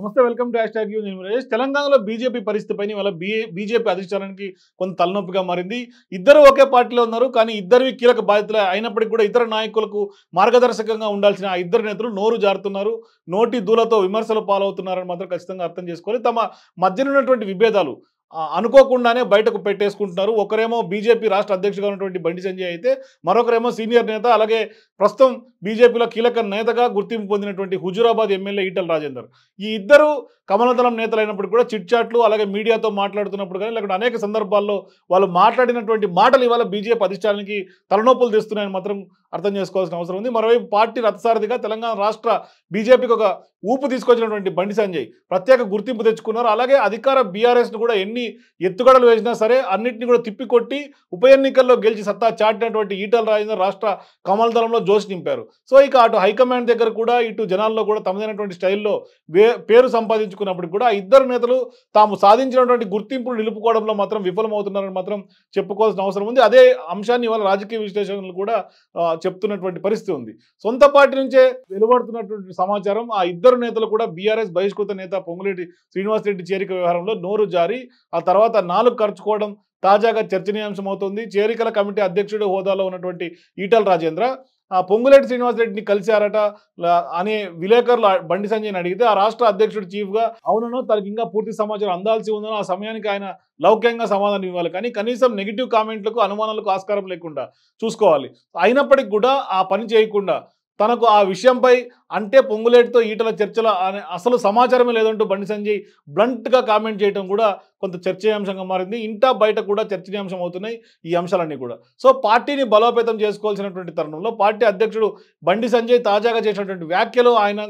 నమస్తే welcome to hash నేను రాజేష్ తెలంగాణలో బీజేపీ ఇవాళ వాళ్ళ బీజేపీ అధిష్టానానికి కొంత తలనొప్పిగా మారింది ఇద్దరు ఒకే పార్టీలో ఉన్నారు కానీ ఇద్దరివి కీలక బాధ్యతలు అయినప్పటికీ కూడా ఇతర నాయకులకు మార్గదర్శకంగా ఉండాల్సిన ఆ ఇద్దరు నేతలు నోరు జారుతున్నారు నోటి దూలతో విమర్శలు పాలవుతున్నారని మాత్రం ఖచ్చితంగా అర్థం చేసుకోవాలి తమ మధ్యన ఉన్నటువంటి విభేదాలు అనుకోకుండానే బయటకు పెట్టేసుకుంటున్నారు ఒకరేమో బీజేపీ రాష్ట్ర అధ్యక్షుగా ఉన్నటువంటి బండి సంజయ్ అయితే మరొకరేమో సీనియర్ నేత అలాగే ప్రస్తుతం బీజేపీలో కీలక నేతగా గుర్తింపు పొందినటువంటి హుజూరాబాద్ ఎమ్మెల్యే ఈటల రాజేందర్ ఈ ఇద్దరు కమలదళం నేతలు అయినప్పుడు కూడా చిట్చాట్లు అలాగే మీడియాతో మాట్లాడుతున్నప్పుడు కానీ లేకపోతే అనేక సందర్భాల్లో వాళ్ళు మాట్లాడినటువంటి మాటలు ఇవాళ బీజేపీ అధిష్టానానికి తలనొప్పులు తెస్తున్నాయని మాత్రం అర్థం చేసుకోవాల్సిన అవసరం ఉంది మరోవైపు పార్టీ రథసారథిగా తెలంగాణ రాష్ట్ర బీజేపీకి ఒక ఊపు తీసుకొచ్చినటువంటి బండి సంజయ్ ప్రత్యేక గుర్తింపు తెచ్చుకున్నారు అలాగే అధికార బీఆర్ఎస్ను కూడా ఎన్ని ఎత్తుగడలు వేసినా సరే అన్నింటిని కూడా తిప్పికొట్టి ఉప ఎన్నికల్లో గెలిచి సత్తా చాటినటువంటి ఈటల రాజేందర్ రాష్ట్ర కమల దళంలో జోష్ నింపారు సో ఇక అటు హైకమాండ్ దగ్గర కూడా ఇటు జనాల్లో కూడా తమదైనటువంటి స్టైల్లో పేరు సంపాదించుకున్నప్పుడు కూడా ఇద్దరు నేతలు తాము సాధించినటువంటి గుర్తింపులు నిలుపుకోవడంలో మాత్రం విఫలమవుతున్నారని మాత్రం చెప్పుకోవాల్సిన అవసరం ఉంది అదే అంశాన్ని ఇవాళ రాజకీయ విశ్లేషణలు కూడా చెప్తున్నటువంటి పరిస్థితి ఉంది సొంత పార్టీ నుంచే వెలువడుతున్నటువంటి సమాచారం ఆ ఇద్దరు నేతలు కూడా బీఆర్ఎస్ బహిష్కృత నేత పొంగులేటి శ్రీనివాసరెడ్డి చేరిక వ్యవహారంలో నోరు జారి ఆ తర్వాత నాలుగు ఖర్చుకోవడం తాజాగా చర్చనీయాంశం అవుతుంది చేరికల కమిటీ అధ్యక్షుడి హోదాలో ఉన్నటువంటి ఈటల రాజేంద్ర పొంగులేటి శ్రీనివాసరెడ్డిని కలిశారట అనే విలేకరులు బండి సంజయ్ని అడిగితే ఆ రాష్ట్ర అధ్యక్షుడు చీఫ్గా అవునను తనకి ఇంకా పూర్తి సమాచారం అందాల్సి ఉందని ఆ సమయానికి ఆయన లౌక్యంగా సమాధానం ఇవ్వాలి కానీ కనీసం నెగిటివ్ కామెంట్లకు అనుమానాలకు ఆస్కారం లేకుండా చూసుకోవాలి అయినప్పటికీ కూడా ఆ పని చేయకుండా తనకు ఆ విషయంపై అంటే పొంగులేటితో ఈటల చర్చల అనే అసలు సమాచారమే లేదంటూ బండి సంజయ్ బ్లంట్గా కామెంట్ చేయడం కూడా కొంత చర్చనీయాంశంగా మారింది ఇంటా బయట కూడా చర్చనీయాంశం అవుతున్నాయి ఈ అంశాలన్నీ కూడా సో పార్టీని బలోపేతం చేసుకోవాల్సినటువంటి తరుణంలో పార్టీ అధ్యక్షుడు బండి సంజయ్ తాజాగా చేసినటువంటి వ్యాఖ్యలు ఆయన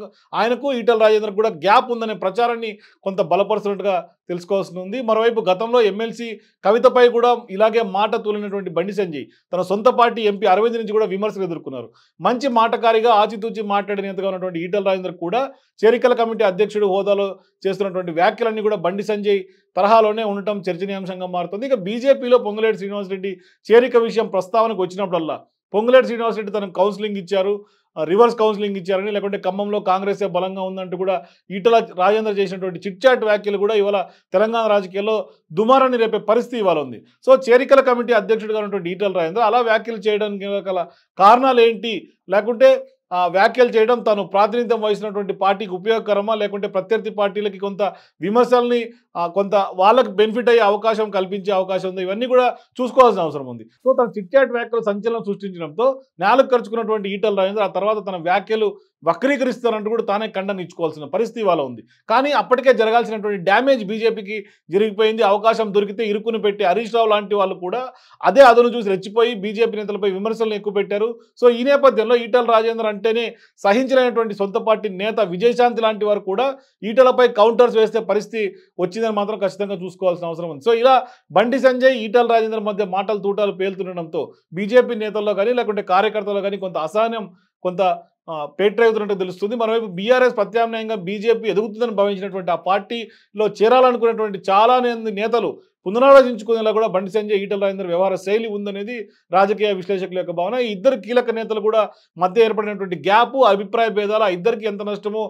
ఆయనకు ఈటల రాజేందర్ కూడా గ్యాప్ ఉందనే ప్రచారాన్ని కొంత బలపరుస్తున్నట్టుగా తెలుసుకోవాల్సి ఉంది మరోవైపు గతంలో ఎమ్మెల్సీ కవితపై కూడా ఇలాగే మాట తూలినటువంటి బండి సంజయ్ తన సొంత పార్టీ ఎంపీ అరవింద్ నుంచి కూడా విమర్శలు ఎదుర్కొన్నారు మంచి మాటకారిగా ఆచితూచి మాట్లాడినంతగా ఉన్నటువంటి ఈటల రాజేందర్ కూడా చేరికల కమిటీ అధ్యక్షుడు హోదాలో చేస్తున్నటువంటి వ్యాఖ్యలన్నీ కూడా బండి సంజయ్ తరహాలోనే ఉండటం చర్చనీయాంశంగా మారుతుంది ఇక బీజేపీలో పొంగులేటి శ్రీనివాసరెడ్డి చేరిక విషయం ప్రస్తావనకు వచ్చినప్పుడల్లా పొంగులేటి శ్రీనివాసరెడ్డి తనకు కౌన్సిలింగ్ ఇచ్చారు రివర్స్ కౌన్సిలింగ్ ఇచ్చారని లేకుంటే ఖమ్మంలో కాంగ్రెసే బలంగా ఉందంటూ కూడా ఈటల రాజేందర్ చేసినటువంటి చిట్చాట్ వ్యాఖ్యలు కూడా ఇవాళ తెలంగాణ రాజకీయాల్లో దుమారాన్ని రేపే పరిస్థితి ఇవాళ ఉంది సో చేరికల కమిటీ అధ్యక్షుడిగా ఉన్నటువంటి ఈటల రాజేందర్ అలా వ్యాఖ్యలు చేయడానికి గల కారణాలు ఏంటి లేకుంటే వ్యాఖ్యలు చేయడం తాను ప్రాతినిధ్యం వహిస్తున్నటువంటి పార్టీకి ఉపయోగకరమా లేకుంటే ప్రత్యర్థి పార్టీలకి కొంత విమర్శల్ని కొంత వాళ్ళకి బెనిఫిట్ అయ్యే అవకాశం కల్పించే అవకాశం ఉంది ఇవన్నీ కూడా చూసుకోవాల్సిన అవసరం ఉంది సో తన చిట్చాట్ వ్యాఖ్యలు సంచలనం సృష్టించడంతో నేలకు ఖర్చుకున్నటువంటి ఈటల రాజేంద్ర ఆ తర్వాత తన వ్యాఖ్యలు వక్రీకరిస్తారంటూ కూడా తానే ఖండన ఇచ్చుకోవాల్సిన పరిస్థితి వాళ్ళ ఉంది కానీ అప్పటికే జరగాల్సినటువంటి డ్యామేజ్ బీజేపీకి జరిగిపోయింది అవకాశం దొరికితే ఇరుకుని పెట్టి హరీష్ రావు లాంటి వాళ్ళు కూడా అదే అదును చూసి రెచ్చిపోయి బీజేపీ నేతలపై విమర్శలను ఎక్కువ పెట్టారు సో ఈ నేపథ్యంలో ఈటల రాజేంద్ర అంటేనే సహించలేనటువంటి సొంత పార్టీ నేత విజయశాంతి లాంటి వారు కూడా ఈటలపై కౌంటర్స్ వేసే పరిస్థితి వచ్చిందని మాత్రం ఖచ్చితంగా చూసుకోవాల్సిన అవసరం ఉంది సో ఇలా బండి సంజయ్ ఈటల రాజేందర్ మధ్య మాటలు తూటాలు పేలుతుండడంతో బీజేపీ నేతల్లో కానీ లేకుంటే కార్యకర్తల్లో కానీ కొంత అసహనం కొంత పేట్రైతున్నట్టు తెలుస్తుంది మరోవైపు బీఆర్ఎస్ ప్రత్యామ్నాయంగా బీజేపీ ఎదుగుతుందని భావించినటువంటి ఆ పార్టీలో చేరాలనుకున్నటువంటి చాలా మంది నేతలు పునరాలోచించుకునేలా కూడా బండి సంజయ్ ఈటల రాజేందర్ వ్యవహార శైలి ఉందనేది రాజకీయ విశ్లేషకుల యొక్క భావన ఇద్దరు కీలక నేతలు కూడా మధ్య ఏర్పడినటువంటి గ్యాప్ అభిప్రాయ భేదాలు ఇద్దరికి ఎంత నష్టమో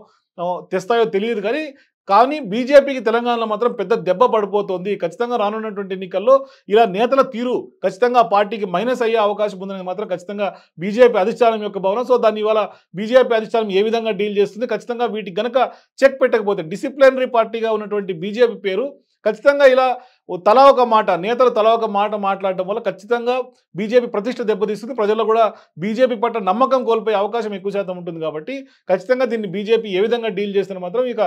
తెస్తాయో తెలియదు కానీ కానీ బీజేపీకి తెలంగాణలో మాత్రం పెద్ద దెబ్బ పడిపోతుంది ఖచ్చితంగా రానున్నటువంటి ఎన్నికల్లో ఇలా నేతల తీరు ఖచ్చితంగా పార్టీకి మైనస్ అయ్యే అవకాశం ఉందని మాత్రం ఖచ్చితంగా బీజేపీ అధిష్టానం యొక్క భవనం సో దాన్ని ఇవాళ బీజేపీ అధిష్టానం ఏ విధంగా డీల్ చేస్తుంది ఖచ్చితంగా వీటికి గనక చెక్ పెట్టకపోతే డిసిప్లినరీ పార్టీగా ఉన్నటువంటి బీజేపీ పేరు ఖచ్చితంగా ఇలా తలా ఒక మాట నేతలు తలా ఒక మాట మాట్లాడటం వల్ల ఖచ్చితంగా బీజేపీ ప్రతిష్ట దెబ్బతీస్తుంది ప్రజల్లో కూడా బీజేపీ పట్ల నమ్మకం కోల్పోయే అవకాశం ఎక్కువ శాతం ఉంటుంది కాబట్టి ఖచ్చితంగా దీన్ని బీజేపీ ఏ విధంగా డీల్ చేస్తున్న మాత్రం ఇక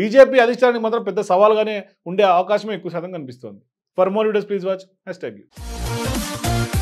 బీజేపీ అధిష్టానానికి మాత్రం పెద్ద సవాల్గానే ఉండే అవకాశం ఎక్కువ శాతం కనిపిస్తుంది for more videos please watch hash tag you